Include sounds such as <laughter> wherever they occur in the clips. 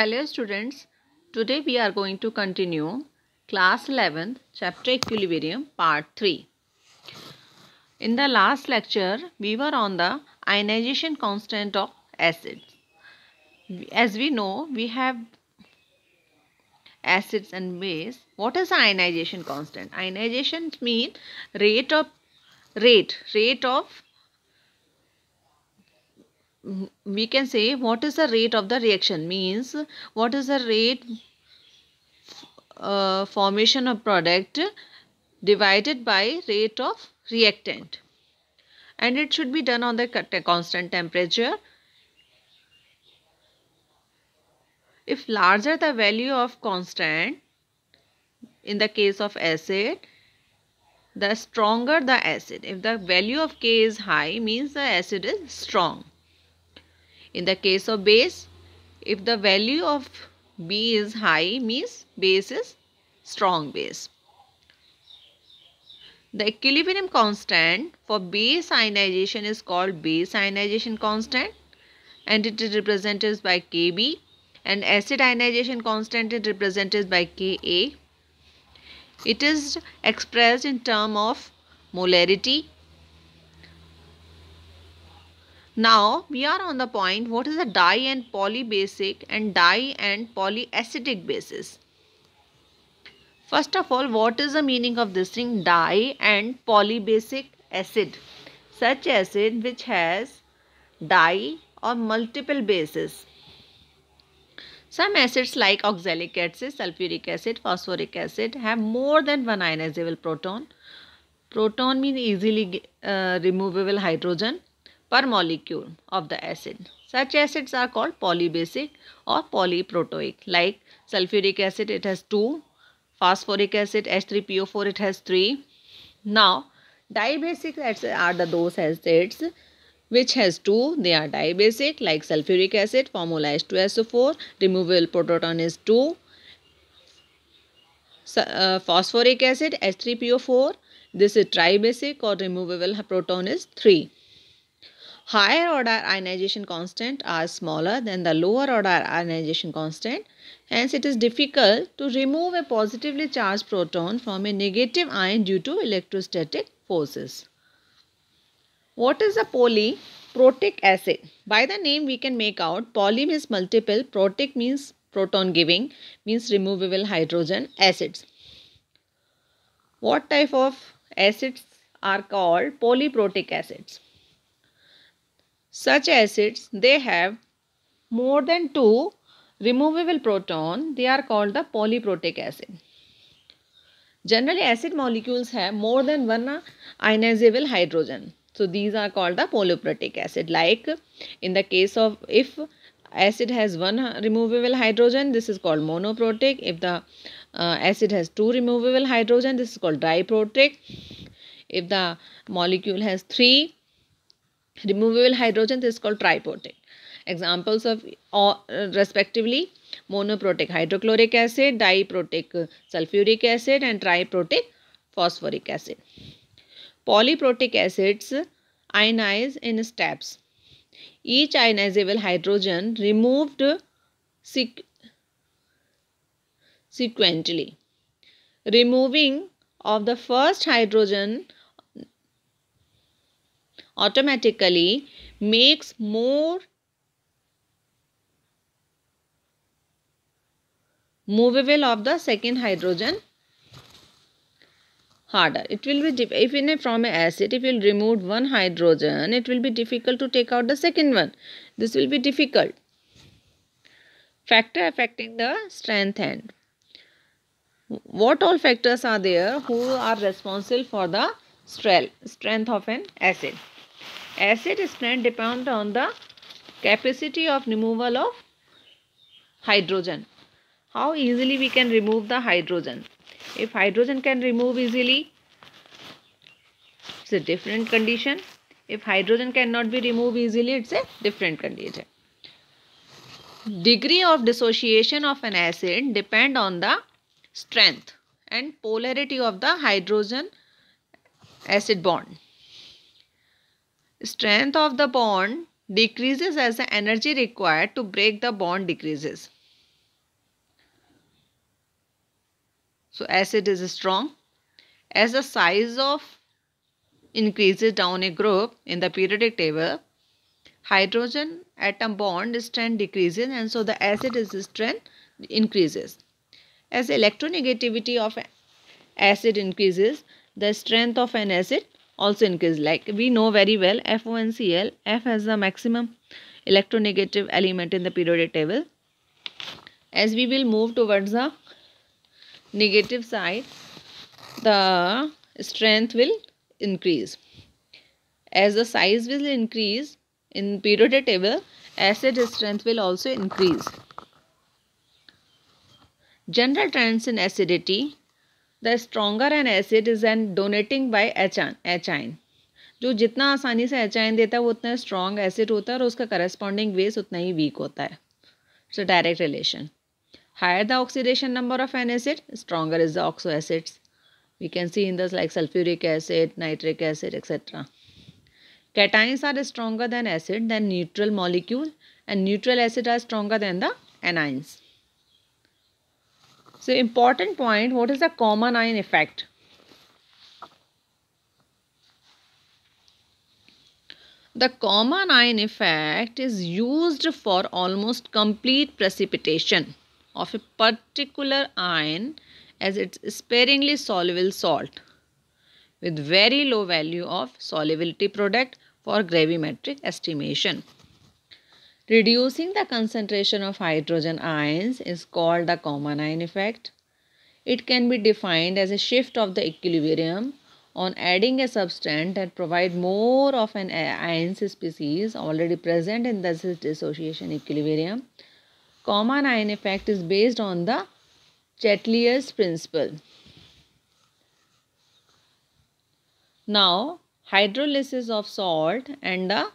Hello students, today we are going to continue class 11th chapter equilibrium part 3. In the last lecture we were on the ionization constant of acids. As we know we have acids and base. What is ionization constant? Ionization means rate of rate rate of we can say what is the rate of the reaction means what is the rate uh, formation of product divided by rate of reactant and it should be done on the uh, constant temperature if larger the value of constant in the case of acid the stronger the acid if the value of k is high means the acid is strong in the case of base, if the value of B is high means base is strong base. The equilibrium constant for base ionization is called base ionization constant and it is represented by Kb and acid ionization constant is represented by Ka. It is expressed in term of molarity now we are on the point what is a di and polybasic and di and polyacidic bases. First of all what is the meaning of this thing di and polybasic acid. Such acid which has di or multiple bases. Some acids like oxalic acid, sulfuric acid, phosphoric acid have more than one ionizable proton. Proton means easily uh, removable hydrogen per molecule of the acid. Such acids are called polybasic or polyprotoic like sulfuric acid it has 2, phosphoric acid H3PO4 it has 3. Now dibasic acids are the those acids which has 2 they are dibasic like sulfuric acid formula is 2SO4 removal proton is 2 so, uh, phosphoric acid H3PO4 this is tribasic or removable proton is 3 higher order ionization constant are smaller than the lower order ionization constant. Hence, it is difficult to remove a positively charged proton from a negative ion due to electrostatic forces. What is a polyprotic acid? By the name we can make out poly means multiple, protic means proton giving, means removable hydrogen acids. What type of acids are called polyprotic acids? Such acids, they have more than two removable proton. They are called the polyprotic acid. Generally, acid molecules have more than one ionizable hydrogen. So these are called the polyprotic acid. Like in the case of if acid has one removable hydrogen, this is called monoprotic. If the uh, acid has two removable hydrogen, this is called diprotic. If the molecule has three removable hydrogen this is called triprotic examples of or, uh, respectively monoprotic hydrochloric acid diprotic sulfuric acid and triprotic phosphoric acid polyprotic acids ionize in steps each ionizable hydrogen removed sequ sequentially removing of the first hydrogen automatically makes more movable of the second hydrogen harder it will be if in a, from an acid if you remove one hydrogen it will be difficult to take out the second one this will be difficult factor affecting the strength end what all factors are there who are responsible for the strength of an acid Acid strength depend on the capacity of removal of hydrogen. How easily we can remove the hydrogen. If hydrogen can remove easily, it's a different condition. If hydrogen cannot be removed easily, it's a different condition. Degree of dissociation of an acid depend on the strength and polarity of the hydrogen acid bond. Strength of the bond decreases as the energy required to break the bond decreases. So acid is strong. As the size of increases down a group in the periodic table, hydrogen atom bond strength decreases and so the acid is strength increases. As electronegativity of acid increases, the strength of an acid also increase like we know very well FONCl F has the maximum electronegative element in the periodic table as we will move towards the negative side the strength will increase as the size will increase in periodic table acid strength will also increase general trends in acidity the stronger an acid is an donating by H H ion जो जितना आसानी से H आइन देता है वो उतना strong acid होता है और उसका करस्पॉन्डिंग वेस उतना ही वीक होता है so direct relation higher the oxidation number of an acid stronger is the oxo acids we can see in this like sulphuric acid nitric acid etcetera cations are stronger than acid than neutral molecule and neutral acid are stronger than the anions So important point, what is the common ion effect? The common ion effect is used for almost complete precipitation of a particular ion as its sparingly soluble salt with very low value of solubility product for gravimetric estimation reducing the concentration of hydrogen ions is called the common ion effect. It can be defined as a shift of the equilibrium on adding a substance that provide more of an ion species already present in the dissociation equilibrium. Common ion effect is based on the Chateliers principle. Now, hydrolysis of salt and the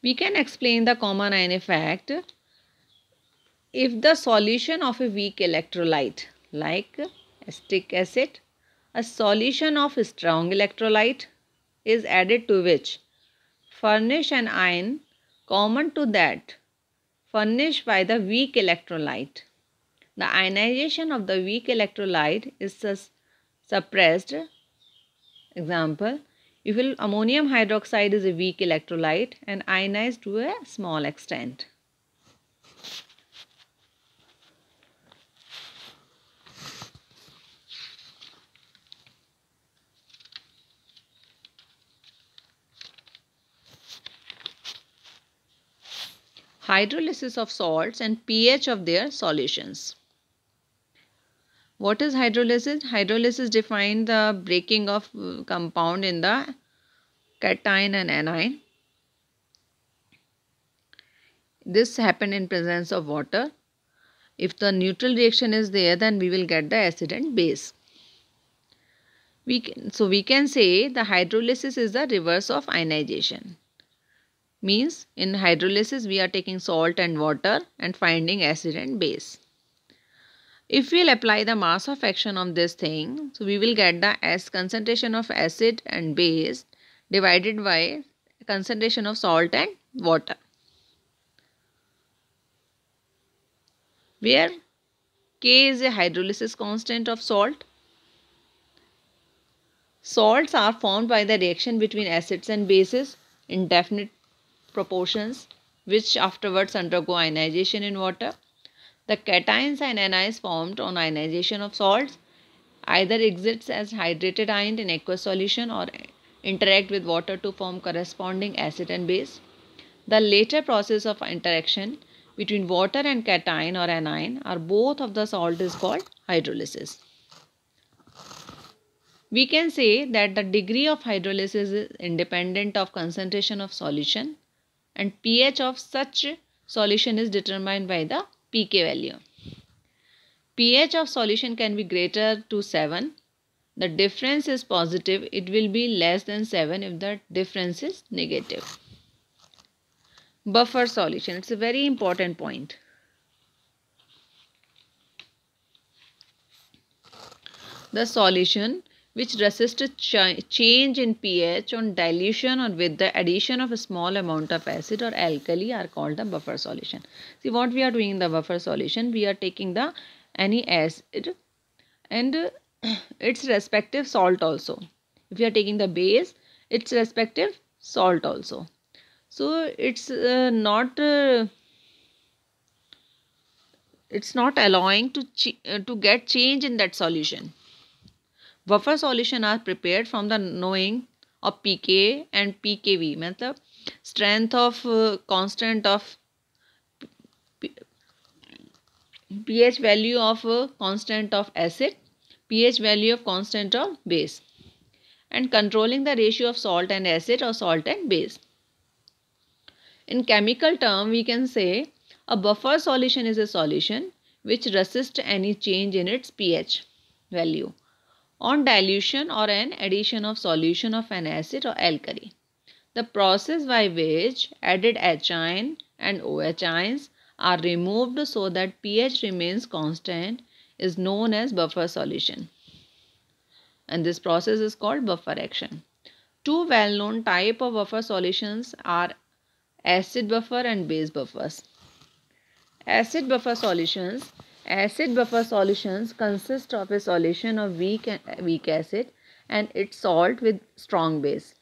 We can explain the common ion effect if the solution of a weak electrolyte like acetic acid, a solution of a strong electrolyte is added to which furnish an ion common to that furnished by the weak electrolyte. The ionization of the weak electrolyte is suppressed. Example, you will ammonium hydroxide is a weak electrolyte and ionized to a small extent. hydrolysis of salts and pH of their solutions. What is hydrolysis? Hydrolysis defines the breaking of uh, compound in the cation and anion. This happen in presence of water. If the neutral reaction is there, then we will get the acid and base. We can, so we can say the hydrolysis is the reverse of ionization. Means in hydrolysis we are taking salt and water and finding acid and base. If we'll apply the mass of action on this thing, so we will get the S concentration of acid and base divided by concentration of salt and water. Where K is a hydrolysis constant of salt. Salts are formed by the reaction between acids and bases in definite proportions which afterwards undergo ionization in water. The cations and anions formed on ionization of salts either exists as hydrated ion in aqueous solution or interact with water to form corresponding acid and base. The later process of interaction between water and cation or anion or both of the salt is called hydrolysis. We can say that the degree of hydrolysis is independent of concentration of solution and pH of such solution is determined by the pK value. pH of solution can be greater to 7. The difference is positive. It will be less than 7 if the difference is negative. Buffer solution. It's a very important point. The solution which resist change in pH on dilution or with the addition of a small amount of acid or alkali are called the buffer solution. See what we are doing in the buffer solution, we are taking the any acid and <clears throat> its respective salt also. If you are taking the base, its respective salt also. So it's uh, not uh, it's not allowing to uh, to get change in that solution buffer solution are prepared from the knowing of pK and pKv मतलब strength of uh, constant of pH value of uh, constant of acid pH value of constant of base and controlling the ratio of salt and acid or salt and base. In chemical term we can say a buffer solution is a solution which resists any change in its pH value on dilution or an addition of solution of an acid or alkali. The process by which added ation and OH ions are removed so that pH remains constant is known as buffer solution. And this process is called buffer action. Two well-known type of buffer solutions are acid buffer and base buffers. Acid buffer solutions Acid buffer solutions consist of a solution of weak, weak acid and its salt with strong base.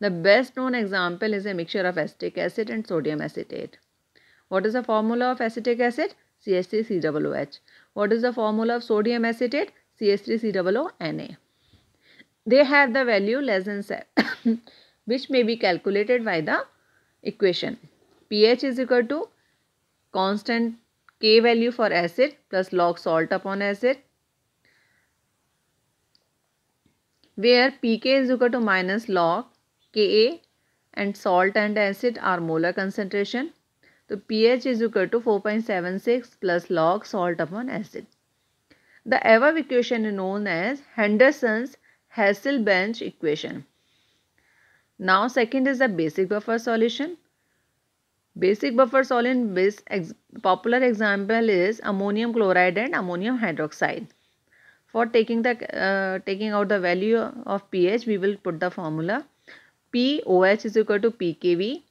The best known example is a mixture of acetic acid and sodium acetate. What is the formula of acetic acid? CH3COOH. What is the formula of sodium acetate? CH3COONA. They have the value less than 7 <coughs> which may be calculated by the equation. pH is equal to constant K value for acid plus log salt upon acid where pK is equal to minus log Ka and salt and acid are molar concentration. So pH is equal to 4.76 plus log salt upon acid. The above equation is known as Henderson's Hasselbalch equation. Now second is the basic buffer solution. Basic buffer solvent base ex popular example is ammonium chloride and ammonium hydroxide. For taking the uh, taking out the value of pH, we will put the formula POH is equal to pKv,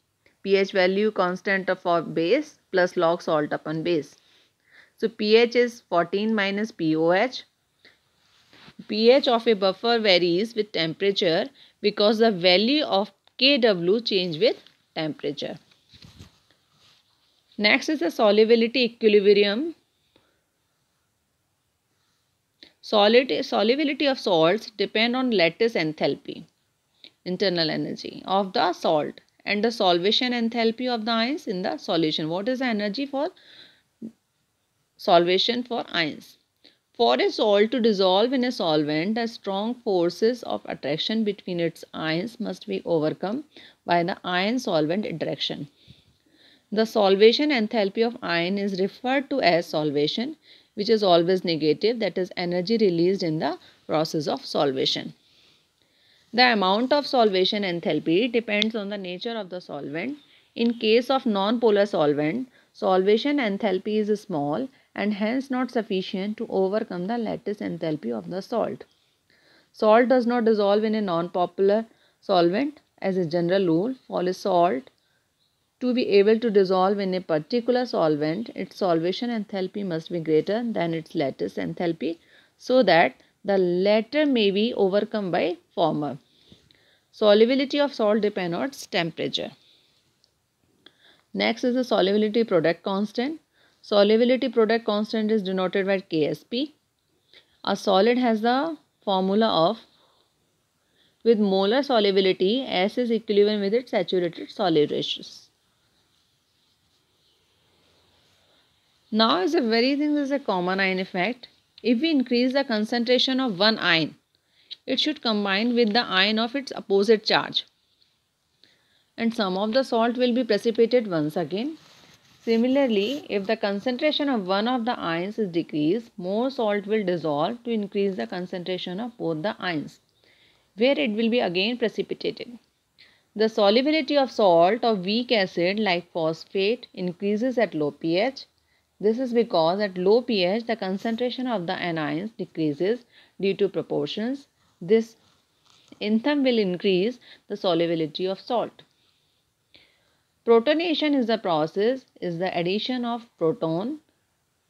pH value constant of base plus log salt upon base. So pH is 14 minus POH. pH of a buffer varies with temperature because the value of Kw change with temperature. Next is the solubility equilibrium. Solid, solubility of salts depend on lattice enthalpy, internal energy of the salt and the solvation enthalpy of the ions in the solution. What is the energy for solvation for ions? For a salt to dissolve in a solvent, the strong forces of attraction between its ions must be overcome by the ion-solvent interaction. The solvation enthalpy of ion is referred to as solvation which is always negative that is energy released in the process of solvation. The amount of solvation enthalpy depends on the nature of the solvent. In case of non-polar solvent, solvation enthalpy is small and hence not sufficient to overcome the lattice enthalpy of the salt. Salt does not dissolve in a non polar solvent. As a general rule, for salt to be able to dissolve in a particular solvent, its solvation enthalpy must be greater than its lattice enthalpy so that the latter may be overcome by former. Solubility of salt depends on its temperature. Next is the solubility product constant. Solubility product constant is denoted by Ksp. A solid has the formula of with molar solubility S is equivalent with its saturated solid Now is a very thing is a common ion effect. If we increase the concentration of one ion, it should combine with the ion of its opposite charge. And some of the salt will be precipitated once again. Similarly, if the concentration of one of the ions is decreased, more salt will dissolve to increase the concentration of both the ions, where it will be again precipitated. The solubility of salt of weak acid like phosphate increases at low pH this is because at low pH the concentration of the anions decreases due to proportions. This in turn will increase the solubility of salt. Protonation is the process is the addition of proton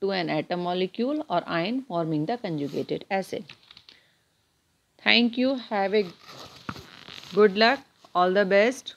to an atom molecule or ion forming the conjugated acid. Thank you. Have a good luck. All the best.